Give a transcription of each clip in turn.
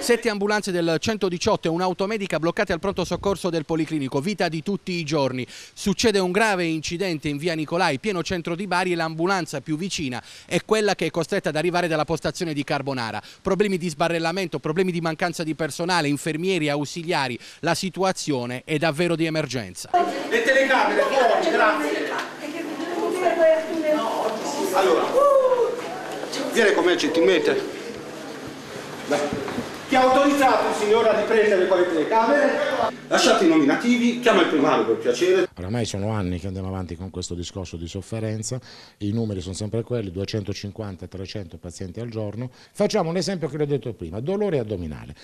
Sette ambulanze del 118 e un'automedica bloccate al pronto soccorso del Policlinico, vita di tutti i giorni. Succede un grave incidente in via Nicolai, pieno centro di Bari e l'ambulanza più vicina è quella che è costretta ad arrivare dalla postazione di Carbonara. Problemi di sbarrellamento, problemi di mancanza di personale, infermieri, ausiliari, la situazione è davvero di emergenza. Le telecamere, buone, grazie. Allora, viene con me gentilmente. Chi ha autorizzato il signore a riprendere con le telecamere? Lasciate i nominativi, chiama il primario per piacere. Oramai sono anni che andiamo avanti con questo discorso di sofferenza, i numeri sono sempre quelli, 250-300 pazienti al giorno. Facciamo un esempio che l'ho detto prima, dolore addominale.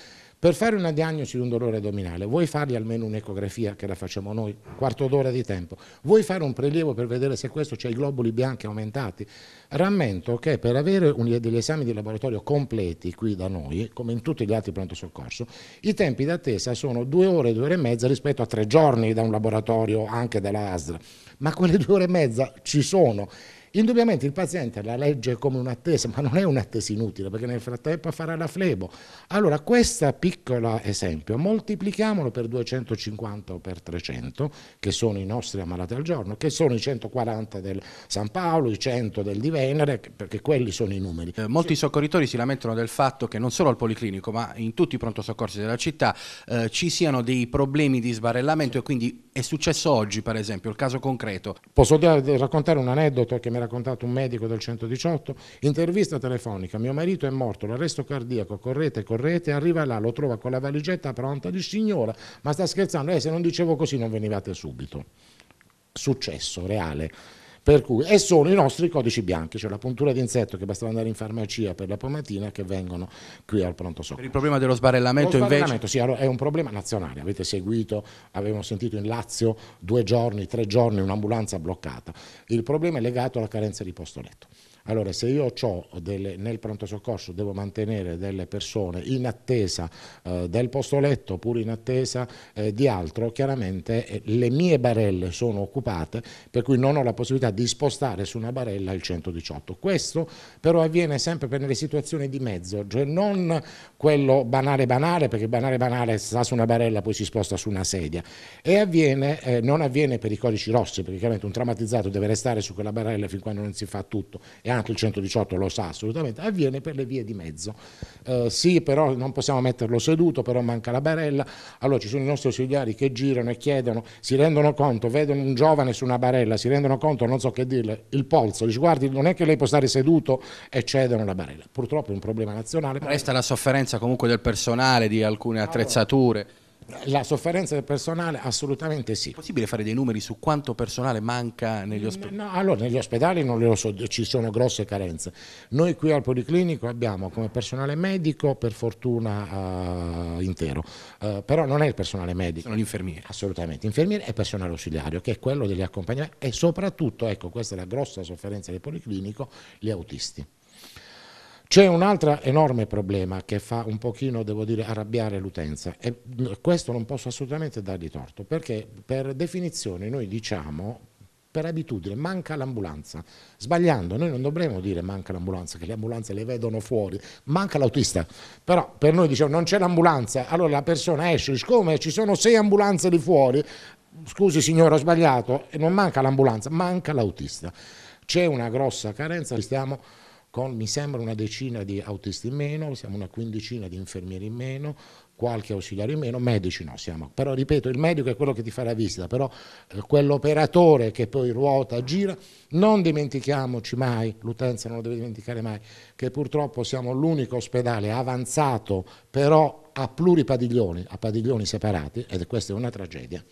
Per fare una diagnosi di un dolore addominale, vuoi fargli almeno un'ecografia, che la facciamo noi, quarto d'ora di tempo, vuoi fare un prelievo per vedere se questo c'è cioè i globuli bianchi aumentati? Rammento che per avere un, degli esami di laboratorio completi qui da noi, come in tutti gli altri pronto soccorso, i tempi d'attesa sono due ore, due ore e mezza rispetto a tre giorni da un laboratorio anche della ASL. Ma quelle due ore e mezza ci sono Indubbiamente il paziente la legge come un'attesa, ma non è un'attesa inutile perché nel frattempo farà la flebo. Allora questo piccolo esempio moltiplichiamolo per 250 o per 300 che sono i nostri ammalati al giorno, che sono i 140 del San Paolo, i 100 del di Venere, perché quelli sono i numeri. Eh, molti sì. soccorritori si lamentano del fatto che non solo al Policlinico ma in tutti i pronto soccorsi della città eh, ci siano dei problemi di sbarellamento sì. e quindi è successo oggi, per esempio, il caso concreto. Posso raccontare un aneddoto che mi ha raccontato un medico del 118? Intervista telefonica, mio marito è morto, l'arresto cardiaco, correte, correte, arriva là, lo trova con la valigetta pronta, dice signora, ma sta scherzando, eh, se non dicevo così non venivate subito. Successo reale. Cui, e sono i nostri codici bianchi, cioè la puntura di insetto che bastava andare in farmacia per la pomatina che vengono qui al pronto soccorso. Per il problema dello sbarellamento, lo sbarellamento invece? Sì, è un problema nazionale, avete seguito, avevamo sentito in Lazio due giorni, tre giorni un'ambulanza bloccata. Il problema è legato alla carenza di posto letto. Allora, se io delle, nel pronto soccorso devo mantenere delle persone in attesa eh, del posto letto oppure in attesa eh, di altro, chiaramente eh, le mie barelle sono occupate, per cui non ho la possibilità di spostare su una barella il 118. Questo però avviene sempre per le situazioni di mezzo, cioè non quello banale banale, perché banale banale sta su una barella poi si sposta su una sedia, e avviene, eh, non avviene per i codici rossi, perché chiaramente un traumatizzato deve restare su quella barella fin quando non si fa tutto. E anche il 118 lo sa assolutamente, avviene per le vie di mezzo. Eh, sì, però non possiamo metterlo seduto, però manca la barella, allora ci sono i nostri ausiliari che girano e chiedono, si rendono conto, vedono un giovane su una barella, si rendono conto, non so che dirle, il polso, dice guardi non è che lei può stare seduto e cedono la barella. Purtroppo è un problema nazionale. Resta la sofferenza comunque del personale, di alcune attrezzature. Allora. La sofferenza del personale assolutamente sì. È possibile fare dei numeri su quanto personale manca negli ospedali? No, allora negli ospedali non lo so, ci sono grosse carenze. Noi qui al Policlinico abbiamo come personale medico per fortuna uh, intero, uh, però non è il personale medico. Sono gli infermieri. Assolutamente, infermieri e personale ausiliario che è quello degli accompagnamenti e soprattutto, ecco questa è la grossa sofferenza del Policlinico, gli autisti. C'è un altro enorme problema che fa un pochino, devo dire, arrabbiare l'utenza e mm, questo non posso assolutamente dargli torto perché per definizione noi diciamo per abitudine manca l'ambulanza. Sbagliando, noi non dovremmo dire manca l'ambulanza, che le ambulanze le vedono fuori, manca l'autista. Però per noi diciamo non c'è l'ambulanza, allora la persona esce, siccome ci sono sei ambulanze lì fuori, scusi signora ho sbagliato, non manca l'ambulanza, manca l'autista. C'è una grossa carenza, stiamo con mi sembra una decina di autisti in meno, siamo una quindicina di infermieri in meno, qualche ausiliario in meno, medici no siamo, però ripeto il medico è quello che ti fa la visita, però eh, quell'operatore che poi ruota, gira, non dimentichiamoci mai, l'utenza non lo deve dimenticare mai, che purtroppo siamo l'unico ospedale avanzato però a pluripadiglioni, a padiglioni separati ed questa è una tragedia.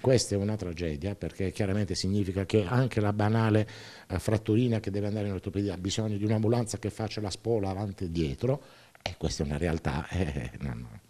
Questa è una tragedia perché chiaramente significa che anche la banale eh, fratturina che deve andare in ortopedia ha bisogno di un'ambulanza che faccia la spola avanti e dietro e questa è una realtà. Eh, no, no.